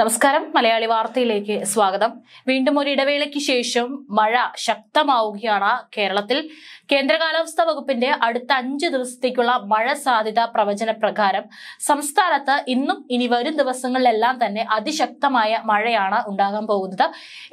നമസ്കാരം മലയാളി വാർത്തയിലേക്ക് സ്വാഗതം വീണ്ടും ഒരു ഇടവേളയ്ക്ക് ശേഷം മഴ ശക്തമാവുകയാണ് കേരളത്തിൽ കേന്ദ്ര കാലാവസ്ഥാ വകുപ്പിന്റെ അടുത്ത അഞ്ച് ദിവസത്തേക്കുള്ള മഴ സാധ്യത പ്രവചന പ്രകാരം സംസ്ഥാനത്ത് ഇന്നും ഇനി വരും ദിവസങ്ങളിലെല്ലാം തന്നെ അതിശക്തമായ മഴയാണ് ഉണ്ടാകാൻ പോകുന്നത്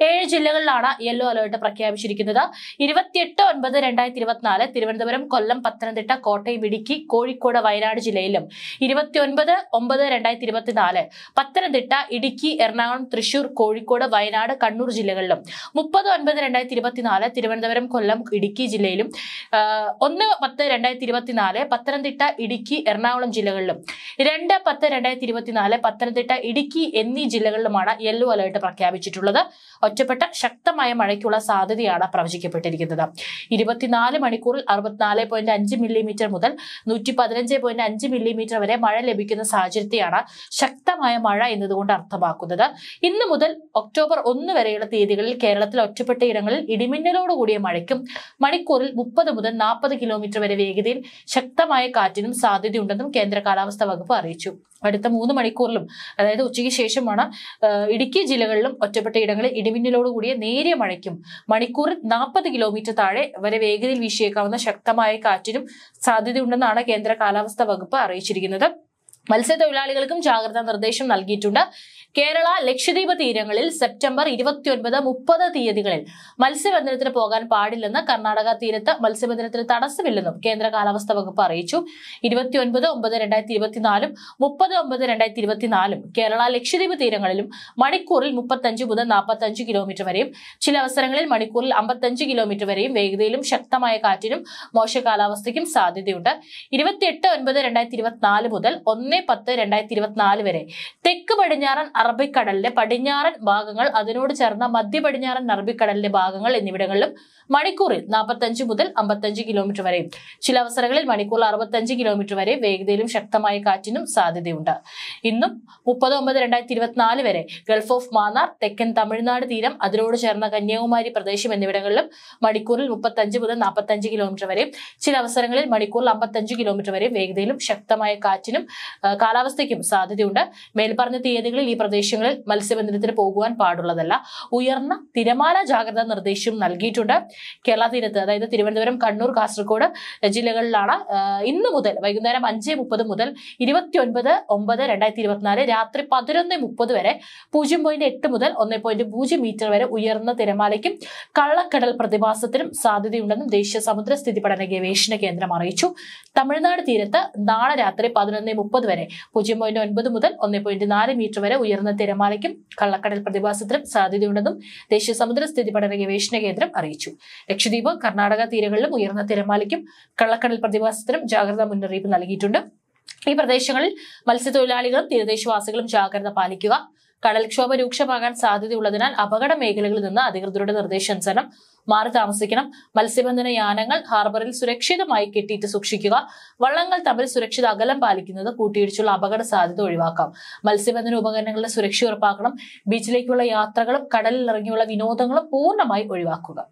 ഏഴ് ജില്ലകളിലാണ് യെല്ലോ അലേർട്ട് പ്രഖ്യാപിച്ചിരിക്കുന്നത് ഇരുപത്തിയെട്ട് ഒൻപത് രണ്ടായിരത്തി ഇരുപത്തിനാല് തിരുവനന്തപുരം കൊല്ലം പത്തനംതിട്ട കോട്ടയം ഇടുക്കി കോഴിക്കോട് വയനാട് ജില്ലയിലും ഇരുപത്തി ഒൻപത് ഒമ്പത് രണ്ടായിരത്തി ഇരുപത്തിനാല് പത്തനംതിട്ട ഇടുക്കി ഇടുക്കി എറണാകുളം തൃശൂർ കോഴിക്കോട് വയനാട് കണ്ണൂർ ജില്ലകളിലും മുപ്പത് ഒൻപത് രണ്ടായിരത്തി ഇരുപത്തിനാല് തിരുവനന്തപുരം കൊല്ലം ഇടുക്കി ജില്ലയിലും ഒന്ന് പത്ത് രണ്ടായിരത്തി ഇരുപത്തിനാല് പത്തനംതിട്ട ഇടുക്കി എറണാകുളം ജില്ലകളിലും രണ്ട് പത്ത് രണ്ടായിരത്തി ഇരുപത്തിനാല് പത്തനംതിട്ട ഇടുക്കി എന്നീ ജില്ലകളിലുമാണ് യെല്ലോ അലേർട്ട് പ്രഖ്യാപിച്ചിട്ടുള്ളത് ഒറ്റപ്പെട്ട ശക്തമായ മഴയ്ക്കുള്ള സാധ്യതയാണ് പ്രവചിക്കപ്പെട്ടിരിക്കുന്നത് ഇരുപത്തിനാല് മണിക്കൂറിൽ അറുപത്തിനാല് പോയിന്റ് അഞ്ച് മില്ലിമീറ്റർ മുതൽ നൂറ്റി പതിനഞ്ച് പോയിന്റ് അഞ്ച് മില്ലിമീറ്റർ വരെ മഴ ലഭിക്കുന്ന സാഹചര്യത്തെയാണ് ശക്തമായ മഴ എന്നതുകൊണ്ട് അർത്ഥം അർത്ഥമാക്കുന്നത് ഇന്ന് മുതൽ ഒക്ടോബർ ഒന്ന് വരെയുള്ള തീയതികളിൽ കേരളത്തിൽ ഒറ്റപ്പെട്ട ഇടങ്ങളിൽ ഇടിമിന്നലോടുകൂടിയ മഴയ്ക്കും മണിക്കൂറിൽ മുപ്പത് മുതൽ നാൽപ്പത് കിലോമീറ്റർ വരെ വേഗതയിൽ ശക്തമായ കാറ്റിനും സാധ്യതയുണ്ടെന്നും കേന്ദ്ര കാലാവസ്ഥാ വകുപ്പ് അറിയിച്ചു അടുത്ത മൂന്ന് മണിക്കൂറിലും അതായത് ഉച്ചയ്ക്ക് ശേഷമാണ് ഇടുക്കി ജില്ലകളിലും ഒറ്റപ്പെട്ട ഇടങ്ങളിൽ ഇടിമിന്നലോടുകൂടിയ നേരിയ മഴയ്ക്കും മണിക്കൂറിൽ നാൽപ്പത് കിലോമീറ്റർ താഴെ വരെ വേഗതയിൽ വീശിയേക്കാവുന്ന ശക്തമായ കാറ്റിനും സാധ്യതയുണ്ടെന്നാണ് കേന്ദ്ര കാലാവസ്ഥാ വകുപ്പ് അറിയിച്ചിരിക്കുന്നത് മത്സ്യത്തൊഴിലാളികൾക്കും ജാഗ്രതാ നിർദ്ദേശം നൽകിയിട്ടുണ്ട് കേരള ലക്ഷദ്വീപ് തീരങ്ങളിൽ സെപ്റ്റംബർ ഇരുപത്തിയൊൻപത് മുപ്പത് തീയതികളിൽ മത്സ്യബന്ധനത്തിന് പോകാൻ പാടില്ലെന്ന് കർണാടക തീരത്ത് മത്സ്യബന്ധനത്തിന് തടസ്സമില്ലെന്നും കേന്ദ്ര കാലാവസ്ഥാ വകുപ്പ് അറിയിച്ചു ഇരുപത്തിയൊൻപത് ഒമ്പത് രണ്ടായിരത്തി ഇരുപത്തിനാലും മുപ്പത് ഒമ്പത് രണ്ടായിരത്തി ഇരുപത്തിനാലും കേരള ലക്ഷദ്വീപ് തീരങ്ങളിലും മണിക്കൂറിൽ മുപ്പത്തഞ്ച് മുതൽ നാൽപ്പത്തഞ്ച് കിലോമീറ്റർ വരെയും ചില അവസരങ്ങളിൽ മണിക്കൂറിൽ അമ്പത്തഞ്ച് കിലോമീറ്റർ വരെയും വേഗതയിലും ശക്തമായ കാറ്റിനും മോശ കാലാവസ്ഥയ്ക്കും സാധ്യതയുണ്ട് ഇരുപത്തിയെട്ട് ഒൻപത് രണ്ടായിരത്തി ഇരുപത്തിനാല് മുതൽ ഒന്ന് ഒന്ന് പത്ത് രണ്ടായിരത്തി ഇരുപത്തിനാല് വരെ തെക്ക് പടിഞ്ഞാറൻ അറബിക്കടലിലെ പടിഞ്ഞാറൻ ഭാഗങ്ങൾ അതിനോട് ചേർന്ന മധ്യ പടിഞ്ഞാറൻ അറബിക്കടലിന്റെ ഭാഗങ്ങൾ എന്നിവിടങ്ങളിലും മണിക്കൂറിൽ നാൽപ്പത്തഞ്ച് മുതൽ അമ്പത്തഞ്ച് കിലോമീറ്റർ വരെയും ചില അവസരങ്ങളിൽ മണിക്കൂറിൽ അറുപത്തഞ്ച് കിലോമീറ്റർ വരെ വേഗതയിലും ശക്തമായ കാറ്റിനും സാധ്യതയുണ്ട് ഇന്നും മുപ്പത് ഒമ്പത് രണ്ടായിരത്തി ഇരുപത്തിനാല് വരെ ഗൾഫ് ഓഫ് മാന്നാർ തെക്കൻ തമിഴ്നാട് തീരം അതിനോട് ചേർന്ന കന്യാകുമാരി പ്രദേശം എന്നിവിടങ്ങളിലും മണിക്കൂറിൽ മുപ്പത്തഞ്ച് മുതൽ നാൽപ്പത്തഞ്ച് കിലോമീറ്റർ വരെ ചില അവസരങ്ങളിൽ മണിക്കൂറിൽ അമ്പത്തഞ്ച് കിലോമീറ്റർ വരെ വേഗതയിലും ശക്തമായ കാറ്റിനും കാലാവസ്ഥയ്ക്കും സാധ്യതയുണ്ട് മേൽപ്പറഞ്ഞ തീയതികളിൽ ഈ പ്രദേശങ്ങളിൽ മത്സ്യബന്ധനത്തിന് പോകുവാൻ പാടുള്ളതല്ല ഉയർന്ന തിരമാല ജാഗ്രതാ നിർദ്ദേശവും നൽകിയിട്ടുണ്ട് കേരള തീരത്ത് അതായത് തിരുവനന്തപുരം കണ്ണൂർ കാസർഗോഡ് ജില്ലകളിലാണ് ഇന്ന് മുതൽ വൈകുന്നേരം അഞ്ച് മുപ്പത് മുതൽ ഇരുപത്തി ഒൻപത് ഒമ്പത് രണ്ടായിരത്തി ഇരുപത്തിനാല് രാത്രി പതിനൊന്ന് മുപ്പത് വരെ പൂജ്യം പോയിന്റ് എട്ട് മുതൽ ഒന്ന് പോയിന്റ് പൂജ്യം മീറ്റർ വരെ ഉയർന്ന തിരമാലയ്ക്കും കള്ളക്കടൽ പ്രതിഭാസത്തിനും സാധ്യതയുണ്ടെന്നും ദേശീയ സമുദ്ര സ്ഥിതി പഠന ഗവേഷണ കേന്ദ്രം അറിയിച്ചു തമിഴ്നാട് തീരത്ത് നാളെ രാത്രി പതിനൊന്ന് മുപ്പത് വരെ വരെ പൂജ്യം പോയിന്റ് ഒൻപത് മുതൽ ഒന്ന് പോയിന്റ് നാല് മീറ്റർ വരെ ഉയർന്ന തിരമാലയ്ക്കും കള്ളക്കടൽ പ്രതിഭാസത്തിനും സാധ്യതയുണ്ടെന്നും ദേശീയ സമുദ്ര സ്ഥിതി പഠന ഗവേഷണ കേന്ദ്രം അറിയിച്ചു ലക്ഷദ്വീപ് കർണാടക തീരങ്ങളിലും ഉയർന്ന തിരമാലയ്ക്കും കള്ളക്കടൽ പ്രതിഭാസത്തിനും ജാഗ്രതാ മുന്നറിയിപ്പ് നൽകിയിട്ടുണ്ട് ഈ പ്രദേശങ്ങളിൽ മത്സ്യത്തൊഴിലാളികളും തീരദേശവാസികളും ജാഗ്രത പാലിക്കുക കടൽക്ഷോഭ രൂക്ഷമാകാൻ സാധ്യതയുള്ളതിനാൽ അപകട മേഖലകളിൽ നിന്ന് അധികൃതരുടെ നിർദ്ദേശാനുസരണം മാറി താമസിക്കണം മത്സ്യബന്ധന യാനങ്ങൾ ഹാർബറിൽ സുരക്ഷിതമായി കെട്ടിയിട്ട് സൂക്ഷിക്കുക വള്ളങ്ങൾ തമ്മിൽ സുരക്ഷിത അകലം പാലിക്കുന്നത് കൂട്ടിയിടിച്ചുള്ള അപകട സാധ്യത ഒഴിവാക്കാം മത്സ്യബന്ധന ഉപകരണങ്ങളുടെ സുരക്ഷ ഉറപ്പാക്കണം ബീച്ചിലേക്കുള്ള യാത്രകളും കടലിൽ ഇറങ്ങിയുള്ള വിനോദങ്ങളും പൂർണ്ണമായി ഒഴിവാക്കുക